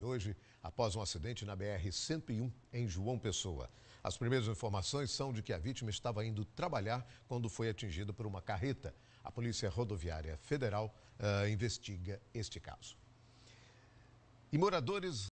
Hoje, após um acidente na BR-101 em João Pessoa. As primeiras informações são de que a vítima estava indo trabalhar quando foi atingida por uma carreta. A Polícia Rodoviária Federal uh, investiga este caso. E moradores